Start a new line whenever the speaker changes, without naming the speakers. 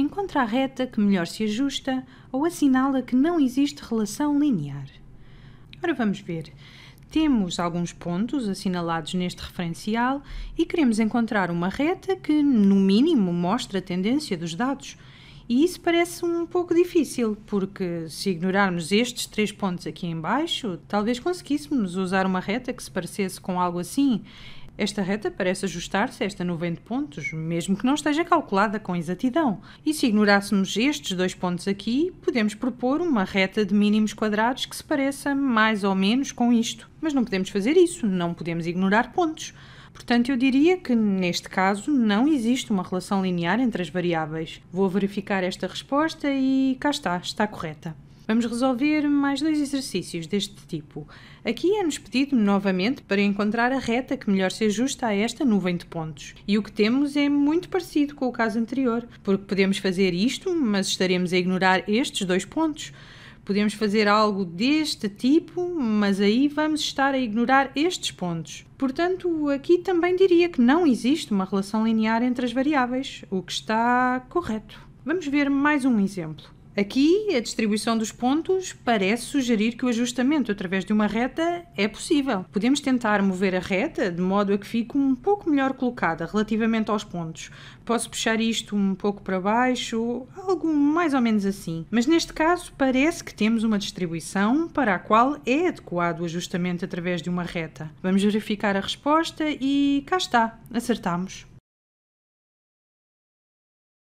encontra a reta que melhor se ajusta ou assinala que não existe relação linear. Ora, vamos ver. Temos alguns pontos assinalados neste referencial e queremos encontrar uma reta que, no mínimo, mostre a tendência dos dados. E isso parece um pouco difícil, porque se ignorarmos estes três pontos aqui embaixo, talvez conseguíssemos usar uma reta que se parecesse com algo assim. Esta reta parece ajustar-se a esta 90 pontos, mesmo que não esteja calculada com exatidão. E se ignorássemos estes dois pontos aqui, podemos propor uma reta de mínimos quadrados que se pareça mais ou menos com isto. Mas não podemos fazer isso, não podemos ignorar pontos. Portanto, eu diria que neste caso não existe uma relação linear entre as variáveis. Vou verificar esta resposta e cá está, está correta. Vamos resolver mais dois exercícios deste tipo. Aqui é-nos pedido novamente para encontrar a reta que melhor se ajusta a esta nuvem de pontos. E o que temos é muito parecido com o caso anterior, porque podemos fazer isto, mas estaremos a ignorar estes dois pontos. Podemos fazer algo deste tipo, mas aí vamos estar a ignorar estes pontos. Portanto, aqui também diria que não existe uma relação linear entre as variáveis, o que está correto. Vamos ver mais um exemplo. Aqui, a distribuição dos pontos parece sugerir que o ajustamento através de uma reta é possível. Podemos tentar mover a reta de modo a que fique um pouco melhor colocada relativamente aos pontos. Posso puxar isto um pouco para baixo, algo mais ou menos assim. Mas neste caso, parece que temos uma distribuição para a qual é adequado o ajustamento através de uma reta. Vamos verificar a resposta e cá está, acertamos.